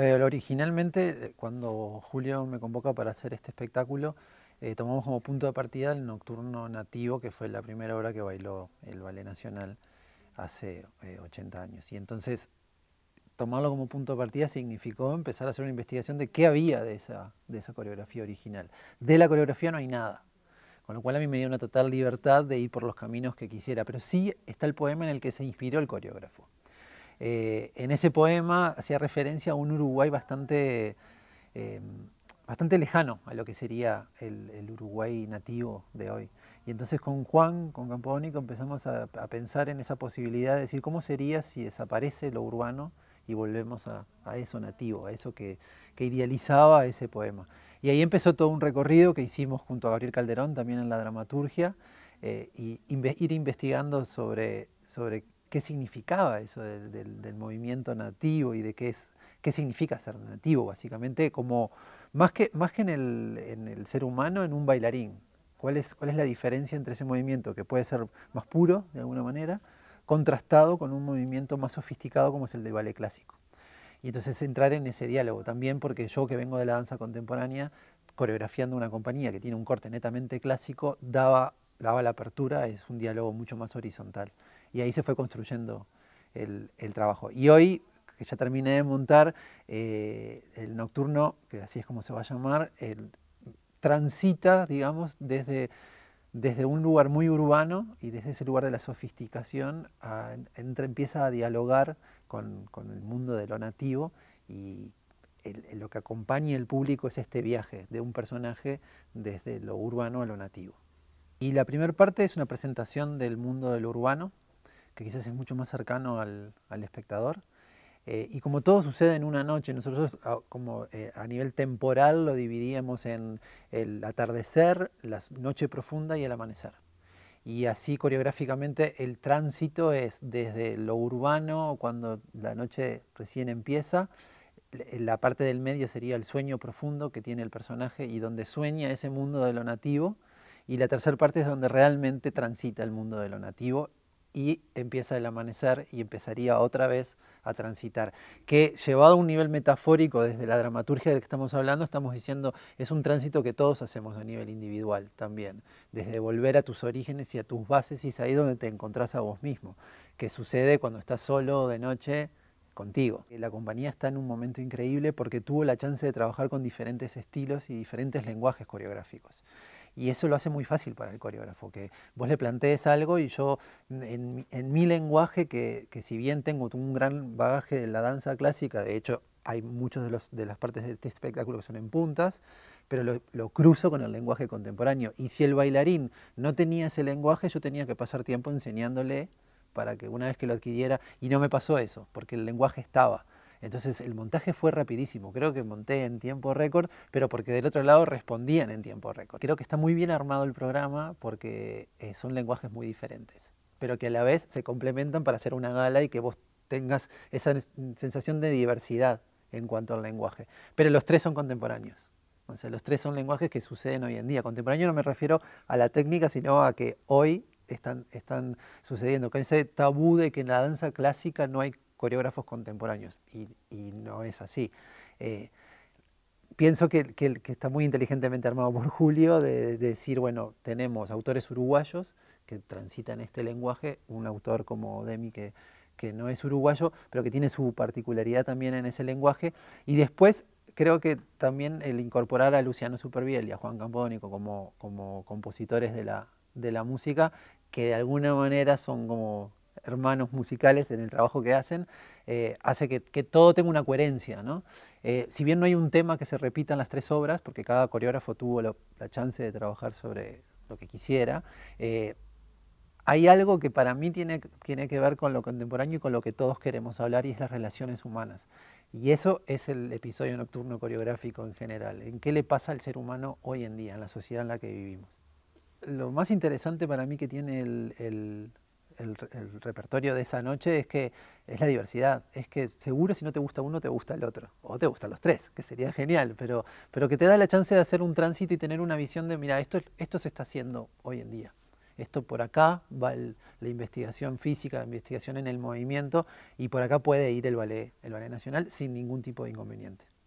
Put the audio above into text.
Eh, originalmente eh, cuando Julio me convoca para hacer este espectáculo, eh, tomamos como punto de partida el Nocturno Nativo, que fue la primera obra que bailó el Ballet Nacional hace 80 años. Y entonces tomarlo como punto de partida significó empezar a hacer una investigación de qué había de esa, de esa coreografía original. De la coreografía no hay nada, con lo cual a mí me dio una total libertad de ir por los caminos que quisiera, pero sí está el poema en el que se inspiró el coreógrafo. Eh, en ese poema hacía referencia a un Uruguay bastante, em, bastante lejano a lo que sería el, Uruguay nativo de hoy. Y entonces con Juan, con Campodónico, empezamos a, pensar en esa posibilidad de decir cómo sería si desaparece lo urbano y volvemos a, eso nativo, a eso que, idealizaba ese poema. Y ahí empezó todo un recorrido que hicimos junto a Gabriel Calderón, también en la dramaturgia, e ir investigando sobre, sobre qué significaba eso del, movimiento nativo y de qué, es, qué significa ser nativo, básicamente, como más que, más que en, el, en el ser humano, en un bailarín. ¿Cuál es, ¿Cuál es la diferencia entre ese movimiento que puede ser más puro, de alguna manera, contrastado con un movimiento más sofisticado como es el del ballet clásico? Y entonces entrar en ese diálogo también, porque yo que vengo de la danza contemporánea, coreografiando una compañía que tiene un corte netamente clásico, daba, daba la apertura, es un diálogo mucho más horizontal y ahí se fue construyendo el, trabajo. Y hoy, que ya terminé de montar, eh, el nocturno, que así es como se va a llamar, el, transita, digamos, desde, desde un lugar muy urbano y desde ese lugar de la sofisticación empieza a dialogar con, con, el mundo de lo nativo y lo que acompaña el público es este viaje de un personaje desde lo urbano a lo nativo. Y la primera parte es una presentación del mundo de lo urbano, que quizás es mucho más cercano al, al espectador. Eh, y como todo sucede en una noche, nosotros ah, como eh, a nivel temporal lo dividíamos en el atardecer, la noche profunda y el amanecer. Y así coreográficamente el tránsito es desde lo urbano, cuando la noche recién empieza, eh, la parte del medio sería el sueño profundo que tiene el personaje y donde sueña ese mundo de lo nativo, y la tercera parte es donde realmente transita el mundo de lo nativo y empieza el amanecer y empezaría otra vez a transitar. Que llevado a un nivel metafórico desde la dramaturgia de que estamos hablando, estamos diciendo es un tránsito que todos hacemos a nivel individual también, desde volver a tus orígenes y a tus bases y es ahí donde te encontrás a vos mismo, que sucede cuando estás solo de noche contigo. La compañía está en un momento increíble porque tuvo la chance de trabajar con diferentes estilos y diferentes lenguajes coreográficos. Y eso lo hace muy fácil para el coreógrafo, que vos le plantees algo y yo, en, mi lenguaje, que, si bien tengo un gran bagaje de la danza clásica, de hecho hay muchas de, las partes de este espectáculo que son en puntas, pero lo, cruzo con el lenguaje contemporáneo. Y si el bailarín no tenía ese lenguaje, yo tenía que pasar tiempo enseñándole para que una vez que lo adquiriera, y no me pasó eso, porque el lenguaje estaba. Entonces el montaje fue rapidísimo, creo que monté en tiempo récord, pero porque del otro lado respondían en tiempo récord. Creo que está muy bien armado el programa porque eh, son lenguajes muy diferentes, pero que a la vez se complementan para hacer una gala y que vos tengas esa sensación de diversidad en cuanto al lenguaje. Pero los tres son contemporáneos. O sea, los tres son lenguajes que suceden hoy en día. Contemporáneo no me refiero a la técnica, sino a que hoy están, están sucediendo, con ese tabú de que en la danza clásica no hay coreógrafos contemporáneos, y, no es así. Eh, pienso que, está muy inteligentemente armado por Julio de, decir, bueno, tenemos autores uruguayos que transitan este lenguaje, un autor como Demi que, no es uruguayo, pero que tiene su particularidad también en ese lenguaje, y después creo que también el incorporar a Luciano Superviel y a Juan Campodónico como, como compositores de la música, que de alguna manera son como hermanos musicales en el trabajo que hacen, eh, hace que, todo tenga una coherencia. Eh, si bien no hay un tema que se repita en las tres obras, porque cada coreógrafo tuvo la chance de trabajar sobre lo que quisiera, eh, hay algo que para mí tiene, tiene que ver con lo contemporáneo y con lo que todos queremos hablar y es las relaciones humanas. Y eso es el episodio nocturno coreográfico en general, en qué le pasa al ser humano hoy en día, en la sociedad en la que vivimos. Lo más interesante para mí que tiene el el, repertorio de esa noche es que es la diversidad, es que seguro si no te gusta uno, te gusta el otro, o te gustan los tres, que sería genial, pero, pero que te da la chance de hacer un tránsito y tener una visión de, mira, esto, esto se está haciendo hoy en día. Esto por acá va la investigación física, la investigación en el movimiento, y por acá puede ir el ballet, el ballet nacional sin ningún tipo de inconveniente.